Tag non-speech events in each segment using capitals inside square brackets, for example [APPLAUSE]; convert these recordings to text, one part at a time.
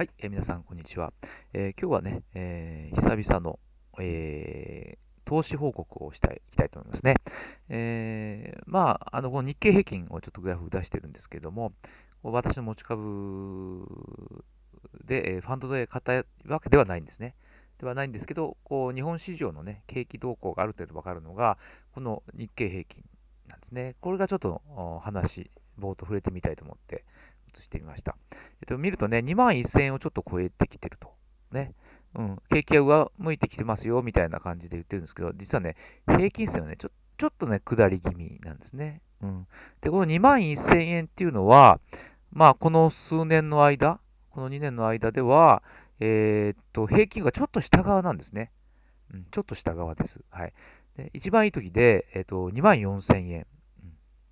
はい、えー、皆さん、こんにちは。えー、今日はね、えー、久々の、え投資報告をしたいいきたいと思いますね。えまあ、あの、この日経平均をちょっとグラフ出してるんですけども、私の持ち株で、えファンドで買ったわけではないんですね。ではないんですけど、こう日本市場のね、景気動向がある程度わかるのが、この日経平均なんですね。これがちょっと話、冒頭触れてみたいと思って移してみました。えっと、見るとね、2万1000円をちょっと超えてきてると。ね。うん、景気は上向いてきてますよみたいな感じで言ってるんですけど、実はね、平均線はね、ちょちょっとね、下り気味なんですね。うん、で、この2万1000円っていうのは、まあ、この数年の間、この2年の間では、えー、っと、平均がちょっと下側なんですね。うん、ちょっと下側です。はい。で一番いい時で、えー、っと、2万4000円。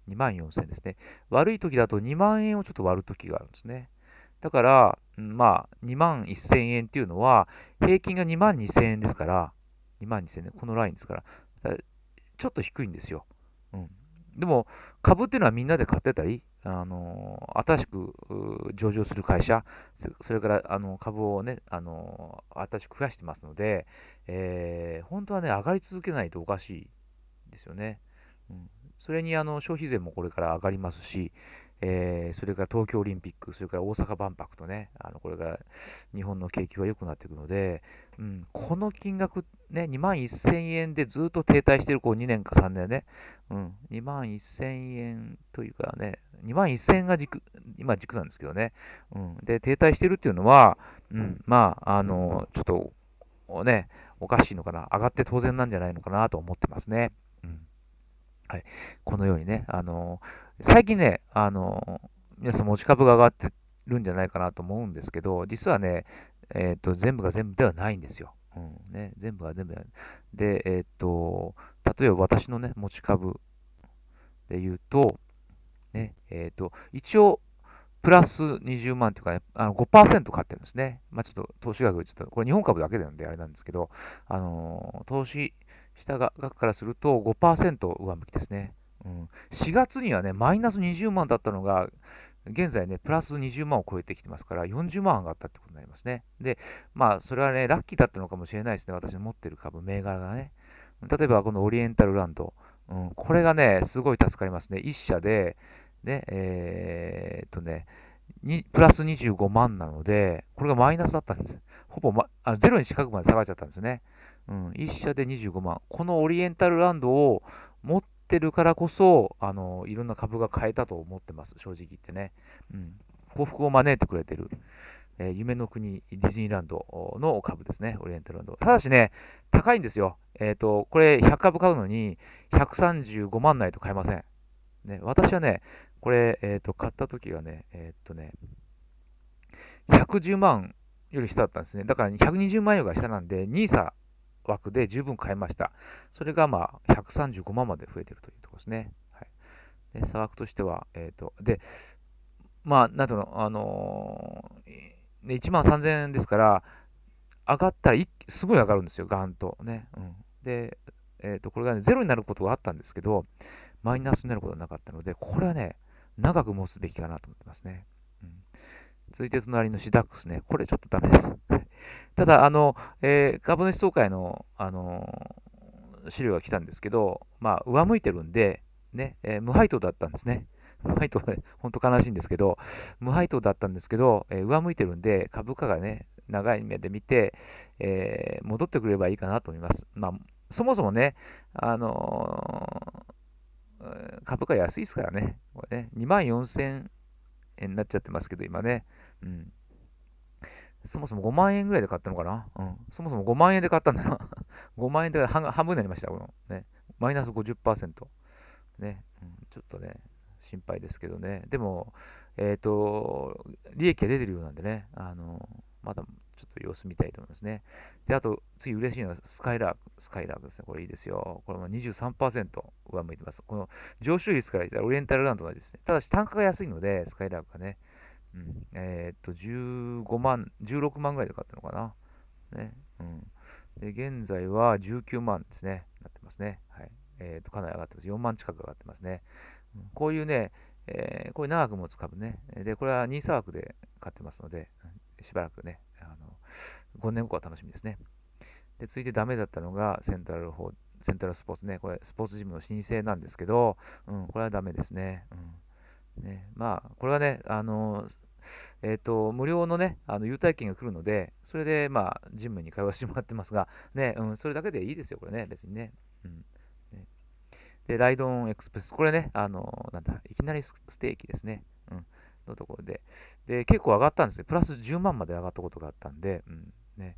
2万4000ですね。悪い時だと2万円をちょっと割る時があるんですね。だから、まあ、2万1000円っていうのは、平均が2万2000円ですから、2万2000円、このラインですから、ちょっと低いんですよ。うん、でも、株っていうのはみんなで買ってたり、あの新しく上場する会社、それからあの株をね、あの新しく増やしてますので、えー、本当はね、上がり続けないとおかしいですよね。うん、それにあの消費税もこれから上がりますし、えー、それから東京オリンピック、それから大阪万博とね、あのこれから日本の景気は良くなっていくので、うん、この金額、ね、2万1000円でずっと停滞しているこう2年か3年ね、うん、2万1000円というかね、2万1000円が軸今、軸なんですけどね、うん、で停滞しているというのは、うん、まあ、あのちょっとね、おかしいのかな、上がって当然なんじゃないのかなと思ってますね。うんはい、このようにね、あのー、最近ね、あのー、皆さん持ち株が上がってるんじゃないかなと思うんですけど、実はね、えっ、ー、と、全部が全部ではないんですよ。うんね、全部が全部ではない。で、えっ、と、例えば私のね、持ち株で言うと、ね、えっ、と、一応、プラス20万というか、ね、あの5%買ってるんですね。まあ、ちょっと投資額、ちょっと、これ日本株だけなんであれなんですけど、あの投資下が額からすると5%上向きですね。うん、4月にはね、マイナス20万だったのが、現在ね、プラス20万を超えてきてますから、40万上がったってことになりますね。で、まあ、それはね、ラッキーだったのかもしれないですね、私の持ってる株、銘柄がね。例えば、このオリエンタルランド、うん、これがね、すごい助かりますね。1社で、ね、えー、っとね、プラス25万なので、これがマイナスだったんです。ほぼ、ま、あゼロに近くまで下がっちゃったんですよね。うん、1社で25万。このオリエンタルランドを持ってるからこそ、あのいろんな株が買えたと思ってます、正直言ってね。うん、幸福を招いてくれてる。えー、夢の国ディズニーランドの株ですね、オリエンタルランド。ただしね、高いんですよ。えっ、ー、と、これ100株買うのに135万ないと買えません。ね、私はね、これ、えっ、ー、と、買った時がね、えっ、とね、110万より下だったんですね。だから120万円が下なんで、NISA 枠で十分買えました。それがまあ135万まで増えてるというところですね。はい、で差額としては、えっ、ー、と、で、まあ、なんの、あのー、1万3000円ですから、上がったらすごい上がるんですよ、ガンと。ね。うん、で、えっ、ー、と、これがね、ゼロになることがあったんですけど、マイナスになることはなかったので、これはね、長く持つべきかなと思ってますね。続いて隣のシダックスね。これちょっとダメです。[LAUGHS] ただ、あの、えー、株主総会の、あのー、資料が来たんですけど、まあ、上向いてるんで、ね、えー、無配当だったんですね。[LAUGHS] 無配当、本当悲しいんですけど、無配当だったんですけど、えー、上向いてるんで、株価がね、長い目で見て、えー、戻ってくればいいかなと思います。まあ、そもそもね、あの株価安いですからね、これね、2万4000になっちゃってますけど、今ね。うん。そもそも5万円ぐらいで買ったのかなうん。そもそも5万円で買ったんだな。5 [LAUGHS] 万円で半分になりました、この。ね。マイナス50%。ね。うん、ちょっとね、心配ですけどね。でも、えっ、ー、と、利益が出てるようなんでね、あの、まだちょっと様子見たいと思いますね。で、あと、次嬉しいのはスカイラーク。スカイラークですね。これいいですよ。これも23%上向いてます。この上昇率から言ったらオリエンタルランドはですね。ただし単価が安いので、スカイラークがね。うん、えー、っと、15万、16万ぐらいで買ったのかな。ね。うん。で、現在は19万ですね。なってますね。はい。えー、っと、かなり上がってます。4万近く上がってますね。うん、こういうね、えー、こういう長く持つ株ね。で、これは2、3枠で買ってますので、しばらくね、あの、5年後は楽しみですね。で、続いてダメだったのが、セントラルホセントラルスポーツね、これ、スポーツジムの申請なんですけど、うん、これはダメですね。うん、ねまあ、これはね、あの、えっ、ー、と、無料のね、あの、優待券が来るので、それで、まあ、ジムに通わせてもらってますが、ね、うん、それだけでいいですよ、これね、別にね。うんで、ライドオンエクスプレス。これね、あの、なんだ、いきなりステーキですね。うん。のところで、で、結構上がったんですね。プラス10万まで上がったことがあったんで、うん、ね。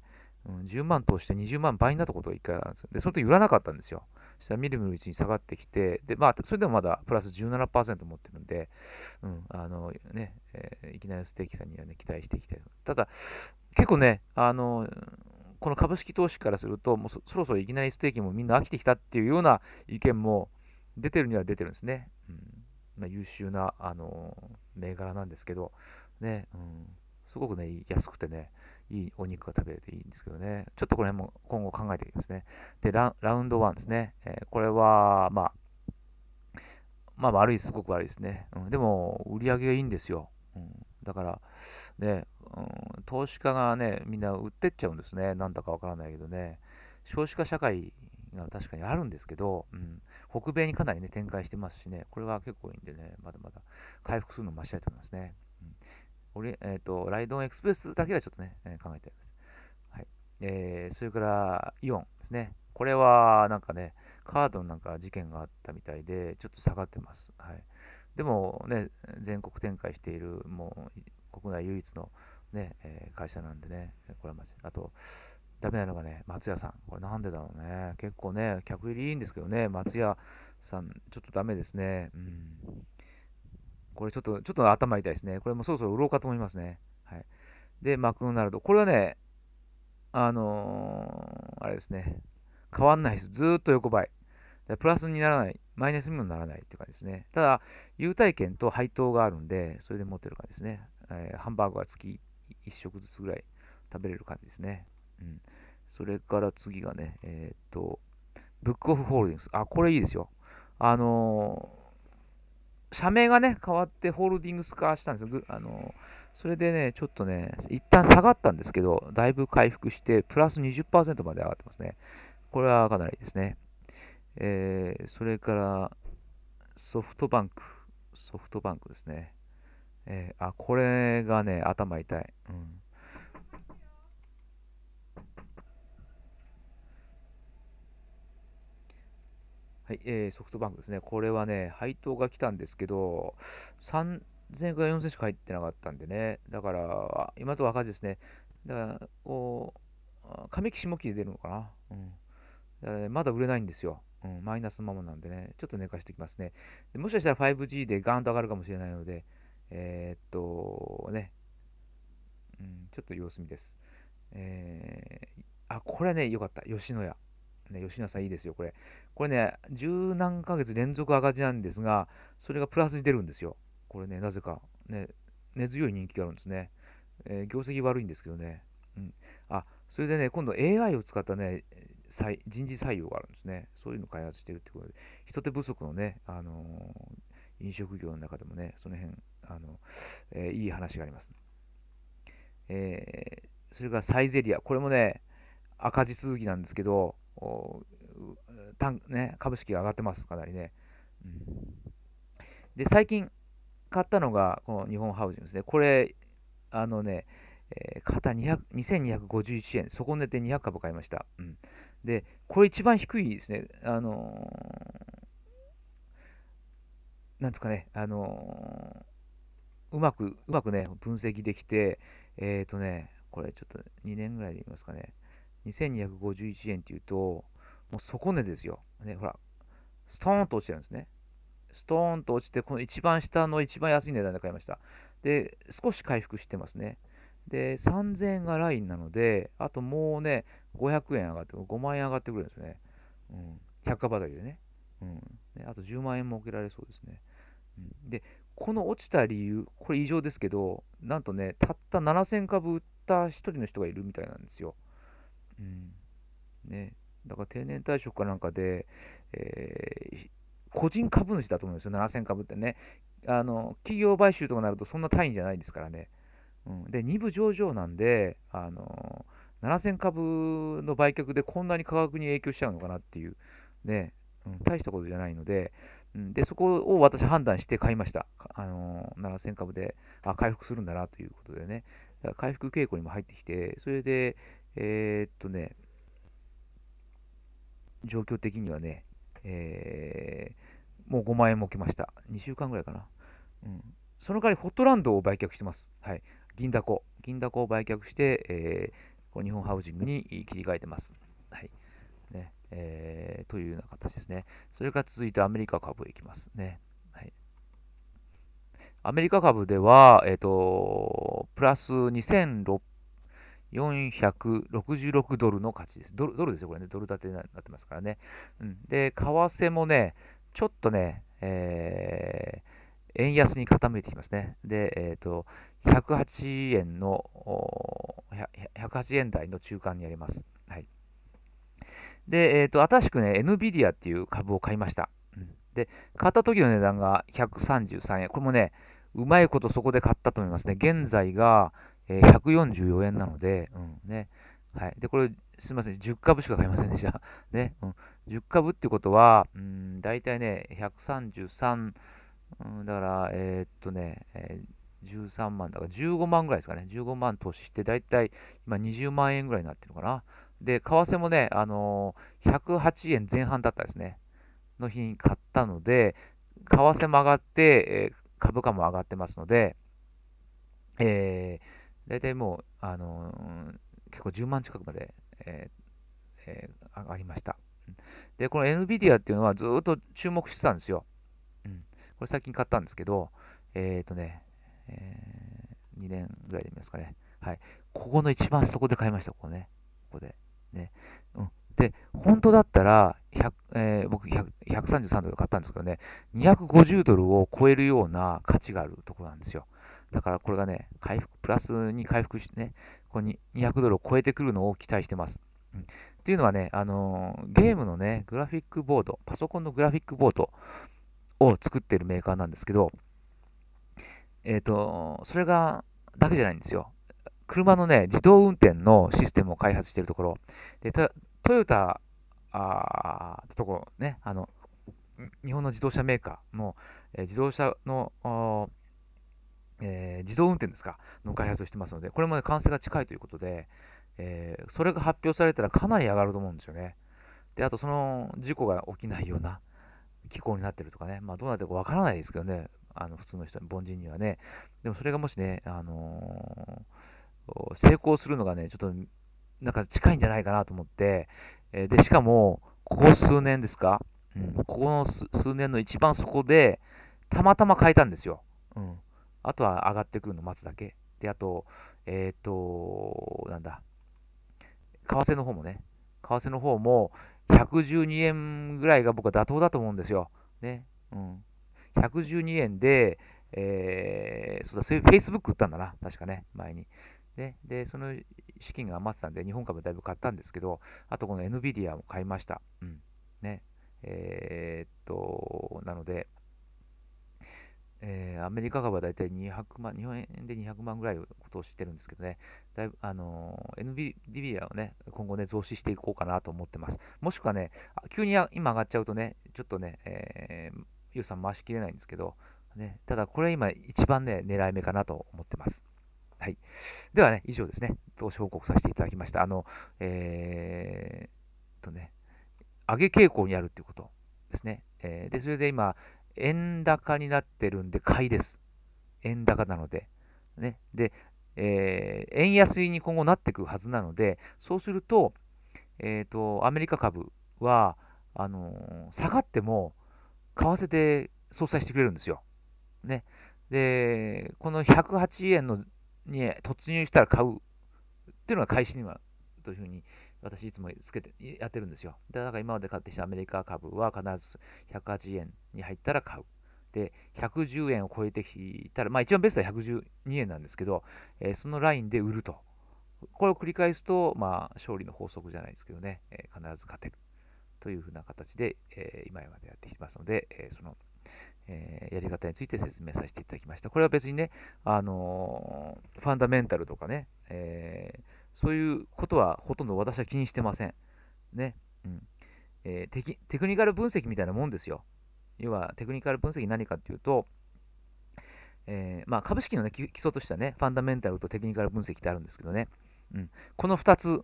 うん、10万通して20万倍になったことが1回あるんですで、その時売らなかったんですよ。そしたらみるみるうちに下がってきて、で、まあ、それでもまだプラス17%持ってるんで、うん、あのね、えー、いきなりステーキさんにはね、期待していきたい。ただ、結構ね、あの、この株式投資からすると、もうそろそろいきなりステーキもみんな飽きてきたっていうような意見も出てるには出てるんですね。優秀な、あの銘柄なんですけど、ね、うん、すごくね、安くてね、いいお肉が食べれていいんですけどね、ちょっとこれも今後考えていきますね。で、ラウンド1ですね、えー、これは、まあ、まあ悪い、すごく悪いですね。うん、でも、売り上げがいいんですよ。うん、だから、ね、うん、投資家がね、みんな売ってっちゃうんですね。なんだかわからないけどね。少子化社会が確かにあるんですけど、うん、北米にかなりね、展開してますしね、これは結構いいんでね、まだまだ回復するのを待ちたいと思いますね。うん俺えっ、ー、とライドンエクスプレスだけはちょっとね、えー、考えてあります。はいえー、それから、イオンですね。これは、なんかね、カードのなんか事件があったみたいで、ちょっと下がってます。はい、でも、ね、全国展開している、もう国内唯一のね、ねえー、会社なんでね、これはまず。あと、ダメなのがね、松屋さん。これなんでだろうね。結構ね、客入りいいんですけどね、松屋さん、ちょっとダメですね。うん。これちょっと、ちょっと頭痛いですね。これもそろそろ売ろうかと思いますね。はい。で、マクドナルド。これはね、あのー、あれですね。変わんないです。ずっと横ばい。プラスにならない、マイナスにもならないっていう感じですね。ただ、優待券と配当があるんで、それで持ってる感じですね。えー、ハンバーグは月1食ずつぐらい食べれる感じですね。うん。それから次がね、えー、っと、ブックオフホールディングス。あ、これいいですよ。あのー、社名がね、変わってホールディングス化したんですよ。あのー、それでね、ちょっとね、一旦下がったんですけど、だいぶ回復して、プラス20%まで上がってますね。これはかなりですね。えー、それから、ソフトバンク。ソフトバンクですね。えー、あ、これがね、頭痛い。うん。はい、えー、ソフトバンクですね。これはね、配当が来たんですけど、3000円から4000しか入ってなかったんでね、だから、今と赤字ですね。だから、こう、上期下期で出るのかな。うん。かね、まだ売れないんですよ。うん、マイナスのままなんでね、ちょっと寝かしてきますね。でもしかしたら 5G でガーンと上がるかもしれないので、えー、っと、ね、うん、ちょっと様子見です。えー、あ、これはね、良かった。吉野家。ね、吉野さんいいですよ、これ。これね、十何ヶ月連続赤字なんですが、それがプラスに出るんですよ。これね、なぜか、ね、根強い人気があるんですね。えー、業績悪いんですけどね。うん。あ、それでね、今度 AI を使ったね、人事採用があるんですね。そういうのを開発してるってことで、人手不足のね、あのー、飲食業の中でもね、その辺、あの、えー、いい話があります、えー、それからサイゼリア。これもね、赤字続きなんですけど、ね、株式が上がってます、かなりね。うん、で、最近買ったのが、この日本ハウジングですね。これ、あのね、えー、肩2251円、底値で200株買いました、うん。で、これ一番低いですね。あのー、なんですかね、あのー、うまく、うまくね、分析できて、えっ、ー、とね、これちょっと2年ぐらいで言いますかね。2251円っていうと、もう底値ですよ。ね、ほら、ストーンと落ちてるんですね。ストーンと落ちて、この一番下の一番安い値段で買いました。で、少し回復してますね。で、3000円がラインなので、あともうね、500円上がって、5万円上がってくるんですよね。うん。百貨畑でね。うん。ね、あと10万円も受けられそうですね。うん、で、この落ちた理由、これ異常ですけど、なんとね、たった7000株売った一人の人がいるみたいなんですよ。うんね、だから定年退職かなんかで、えー、個人株主だと思うんですよ、7000株ってね。あの企業買収とかなるとそんな単位じゃないですからね。うん、で、2部上場なんで、あの7000株の売却でこんなに価格に影響しちゃうのかなっていう、ね、うん、大したことじゃないので、うん、で、そこを私判断して買いました。あの7000株で、あ、回復するんだなということでね、回復傾向にも入ってきて、それで、えー、っとね、状況的にはね、えー、もう5万円も来ました。2週間ぐらいかな。うん、その代わりホットランドを売却してます。はい、銀だこ。銀だこを売却して、えー、こ日本ハウジングに切り替えてます。はいねえー、というような形ですね。それから続いてアメリカ株いきますね。はい、アメリカ株では、えーと、とプラス2600 466ドルの価値です。ドルドルですよ、これね。ドル建てになってますからね。うん、で、為替もね、ちょっとね、えー、円安に傾いてきますね。で、えっ、ー、と、108円の、108円台の中間にあります。はい。で、えっ、ー、と、新しくね、NVIDIA っていう株を買いました。うん、で、買った時の値段が133円。これもね、うまいことそこで買ったと思いますね。現在が、えー、144円なので、うんねはい、でこれ、すみません、10株しか買いませんでした。[LAUGHS] ねうん、10株ってことは、うん、大体ね、133、うん、だから、えー、っとね、えー、13万だから15万ぐらいですかね、15万投資して、大体今20万円ぐらいになってるのかな。で、為替もね、あのー、108円前半だったですね、の日に買ったので、為替も上がって、えー、株価も上がってますので、えー、大体もう、あのー、結構10万近くまで、えーえー、上がりました。で、この NVIDIA っていうのはずっと注目してたんですよ。うん、これ最近買ったんですけど、えっ、ー、とね、えー、2年ぐらいで見ますかね。はい。ここの一番そこで買いました、ここね。ここで。ね。うん。で、本当だったら、えー、僕133ドル買ったんですけどね、250ドルを超えるような価値があるところなんですよ。だからこれがね、回復、プラスに回復してね、ここに200ドルを超えてくるのを期待してます。うん、ていうのはね、あのー、ゲームのね、グラフィックボード、パソコンのグラフィックボードを作ってるメーカーなんですけど、えっ、ー、と、それが、だけじゃないんですよ。車のね、自動運転のシステムを開発しているところ、でトヨタあところね、あの、日本の自動車メーカーの、えー、自動車のえー、自動運転ですか、の開発をしてますので、これも、ね、完成が近いということで、えー、それが発表されたらかなり上がると思うんですよね。で、あとその事故が起きないような気候になってるとかね、まあ、どうなってるかわからないですけどね、あの普通の人、凡人にはね。でもそれがもしね、あのー、成功するのがね、ちょっとなんか近いんじゃないかなと思って、えで、しかも、ここ数年ですか、うん、ここの数年の一番そこで、たまたま変えたんですよ。うんあとは上がってくるのを待つだけ。で、あと、えっ、ー、と、なんだ、為替の方もね、為替の方も112円ぐらいが僕は妥当だと思うんですよ。ね。うん。112円で、えー、そうだ、Facebook 売ったんだな、確かね、前に。ね、で、その資金が余ってたんで、日本株だいぶ買ったんですけど、あとこの NVIDIA も買いました。うん。ね。えー、っと、なので、えー、アメリカ株は大体200万、日本円で200万ぐらいのことをしてるんですけどね、だいぶ、あのー、NVIDIA をね、今後ね、増資していこうかなと思ってます。もしくはね、急に今上がっちゃうとね、ちょっとね、えー、予算回しきれないんですけど、ね、ただこれ今一番ね、狙い目かなと思ってます。はい。ではね、以上ですね、投資報告させていただきました。あの、えー、とね、上げ傾向にあるっていうことですね。えー、で、それで今、円高になってるんで買いです。円高なので。ね、で、えー、円安に今後なってくくはずなので、そうすると、えーと、とアメリカ株はあのー、下がっても為替で相殺してくれるんですよ。ね、で、この108円のに突入したら買うっていうのが開始にはというふうに私いつもつけてやってるんですよ。だから今まで買ってきたアメリカ株は必ず180円に入ったら買う。で、110円を超えてきたら、まあ一番ベストは112円なんですけど、えー、そのラインで売ると。これを繰り返すと、まあ勝利の法則じゃないですけどね、えー、必ず勝てるというふうな形で、えー、今までやってきてますので、えその、えやり方について説明させていただきました。これは別にね、あのファンダメンタルとかね、えーそういうことはほとんど私は気にしてません。ね。うんえー、テテクニカル分析みたいなもんですよ。要はテクニカル分析何かっていうと、えー、まあ、株式の、ね、基礎としてはね、ファンダメンタルとテクニカル分析ってあるんですけどね、うん、この2つ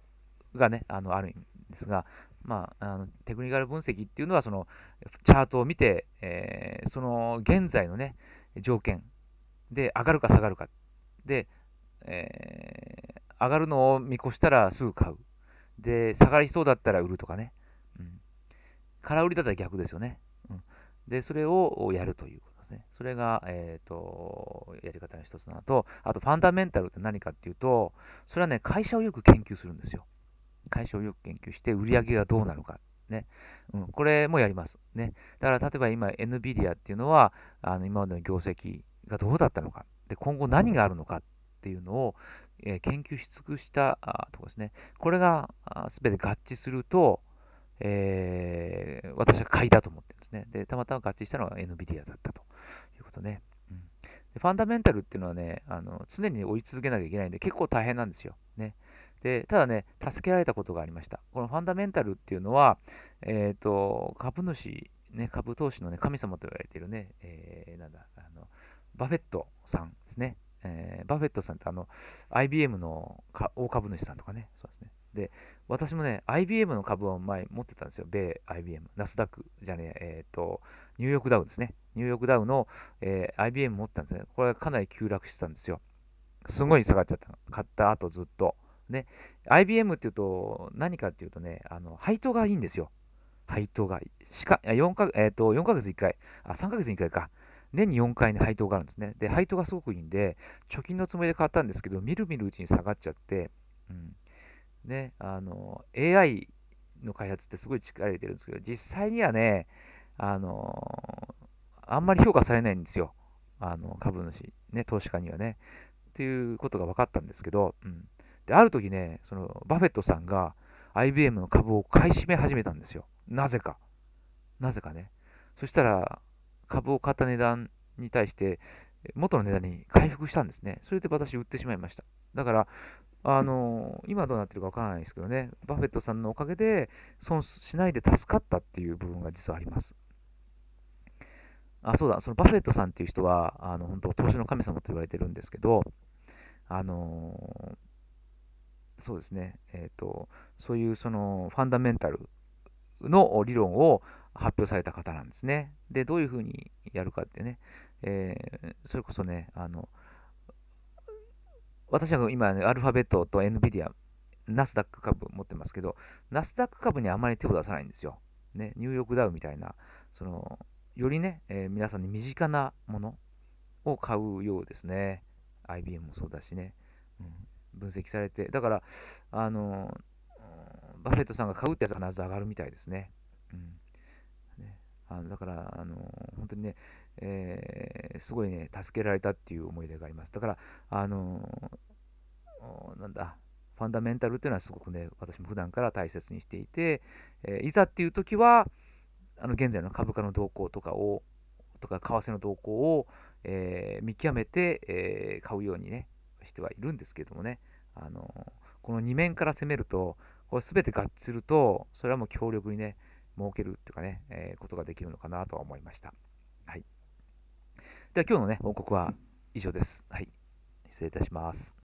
がね、あのあるんですが、まあ、あのテクニカル分析っていうのはそのチャートを見て、えー、その現在のね条件で上がるか下がるかで、えー、上がるのを見越したらすぐ買う。で、下がりそうだったら売るとかね。うん。空売りだったら逆ですよね。うん。で、それをやるということですね。それが、えっ、ー、と、やり方の一つなのと、あと、ファンダメンタルって何かっていうと、それはね、会社をよく研究するんですよ。会社をよく研究して、売り上げがどうなるか。ね。うん、これもやります。ね。だから、例えば今、NVIDIA っていうのは、あの今までの業績がどうだったのか。で、今後何があるのかっていうのをえ研究し尽くしたとこですね。これが全て合致すると、えー、私は買いだと思ってるんですね。で、たまたま合致したのが NVIDIA だったということね。うん、でファンダメンタルっていうのはねあの、常に追い続けなきゃいけないんで、結構大変なんですよ。ね、でただね、助けられたことがありました。このファンダメンタルっていうのは、えっ、ー、と株主、ね、株投資の、ね、神様と言われているね、えー、なんだあの、バフェットさんですね。えー、バフェットさんってあの IBM の大株主さんとかね、そうですね。で、私もね、IBM の株を前持ってたんですよ、米 IBM、ナスダックじゃねえ、えっ、ー、と、ニューヨークダウンですね。ニューヨークダウンの、えー、IBM 持ってたんですね。これかなり急落してたんですよ。すごい下がっちゃったの。買った後ずっと。ね、IBM っていうと、何かっていうとね、あの配当がいいんですよ。配当が。しか4か、えーと、4ヶ月1回、あ、3ヶ月に1回か。年に4回に配当があるんですね。で、配当がすごくいいんで、貯金のつもりで買ったんですけど、みるみるうちに下がっちゃって、うん、ね、あの、AI の開発ってすごい力入れてるんですけど、実際にはね、あの、あんまり評価されないんですよ。あの、株主、ね、投資家にはね。っていうことが分かったんですけど、うん。で、ある時ね、その、バフェットさんが IBM の株を買い占め始めたんですよ。なぜか。なぜかね。そしたら、株を買った値段に対して、元の値段に回復したんですね。それで私、売ってしまいました。だから、あの今どうなってるかわからないですけどね、バフェットさんのおかげで損しないで助かったっていう部分が実はあります。あ、そうだ、そのバフェットさんっていう人は、あの本当、投資の神様と言われてるんですけど、あのそうですね、えっ、ー、と、そういうそのファンダメンタルの理論を発表された方なんですね。で、どういうふうにやるかってね、えー、それこそね、あの、私は今、ね、アルファベットと NVIDIA、ナスダック株持ってますけど、ナスダック株にあまり手を出さないんですよ。ね、ニューヨークダウみたいな、その、よりね、えー、皆さんに身近なものを買うようですね。IBM もそうだしね、うん、分析されて、だから、あの、バフェットさんが買うってやつは必ず上がるみたいですね。うんあのだから、あの本当にね、えー、すごいね、助けられたっていう思い出があります。だから、あのなんだ、ファンダメンタルっていうのはすごくね、私も普段から大切にしていて、えー、いざっていう時は、あの現在の株価の動向とかを、とか為替の動向を、えー、見極めて、え買うようにね、してはいるんですけどもね、あのこの2面から攻めると、これ全て合致すると、それはもう強力にね、設けるっていうかね、えー、ことができるのかなとは思いました。はい。では今日のね、報告は以上です。はい。失礼いたします。